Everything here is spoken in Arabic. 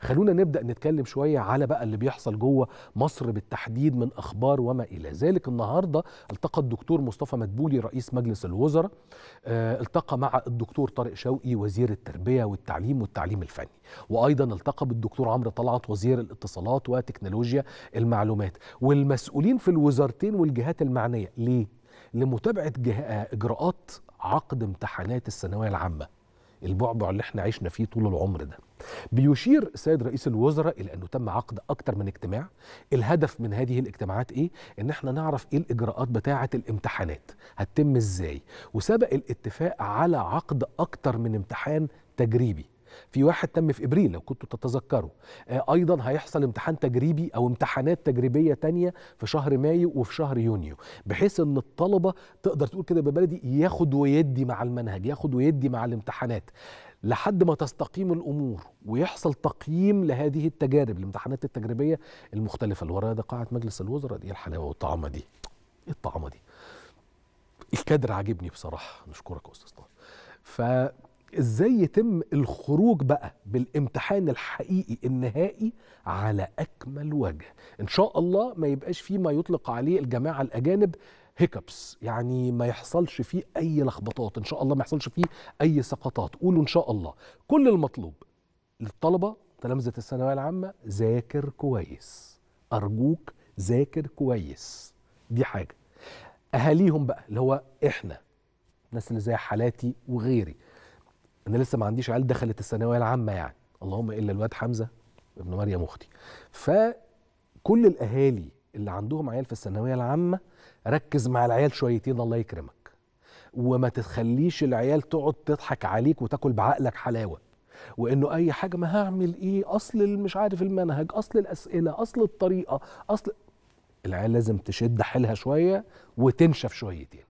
خلونا نبدا نتكلم شويه على بقى اللي بيحصل جوه مصر بالتحديد من اخبار وما الى ذلك النهارده التقى الدكتور مصطفى مدبولي رئيس مجلس الوزراء آه، التقى مع الدكتور طارق شوقي وزير التربيه والتعليم والتعليم الفني وايضا التقى بالدكتور عمرو طلعت وزير الاتصالات وتكنولوجيا المعلومات والمسؤولين في الوزارتين والجهات المعنيه ليه لمتابعه آه، اجراءات عقد امتحانات الثانويه العامه البعبع اللي احنا عشنا فيه طول العمر ده بيشير السيد رئيس الوزراء الى انه تم عقد اكتر من اجتماع الهدف من هذه الاجتماعات ايه ان احنا نعرف ايه الاجراءات بتاعه الامتحانات هتتم ازاي وسبق الاتفاق على عقد اكتر من امتحان تجريبي في واحد تم في ابريل لو كنتوا تتذكروا آه، ايضا هيحصل امتحان تجريبي او امتحانات تجريبيه تانية في شهر مايو وفي شهر يونيو بحيث ان الطلبه تقدر تقول كده ببلدي ياخد ويدي مع المنهج ياخد ويدي مع الامتحانات لحد ما تستقيم الامور ويحصل تقييم لهذه التجارب الامتحانات التجريبيه المختلفه اللي ورايا ده قاعه مجلس الوزراء دي الحلاوه والطعمه دي ايه الطعمه دي الكادر عاجبني بصراحه نشكرك يا استاذ طارق ف ازاي يتم الخروج بقى بالامتحان الحقيقي النهائي على اكمل وجه ان شاء الله ما يبقاش فيه ما يطلق عليه الجماعه الاجانب هيكابس يعني ما يحصلش فيه اي لخبطات ان شاء الله ما يحصلش فيه اي سقطات قولوا ان شاء الله كل المطلوب للطلبه تلامذه الثانويه العامه ذاكر كويس ارجوك ذاكر كويس دي حاجه اهاليهم بقى اللي هو احنا الناس اللي زي حالاتي وغيري انا لسه ما عنديش عيال دخلت الثانويه العامه يعني اللهم الا الواد حمزه ابن مريم اختي فكل الاهالي اللي عندهم عيال في الثانويه العامه ركز مع العيال شويتين الله يكرمك وما تخليش العيال تقعد تضحك عليك وتاكل بعقلك حلاوه وانه اي حاجه ما هعمل ايه اصل مش عارف المنهج اصل الاسئله اصل الطريقه اصل العيال لازم تشد حيلها شويه وتنشف شويتين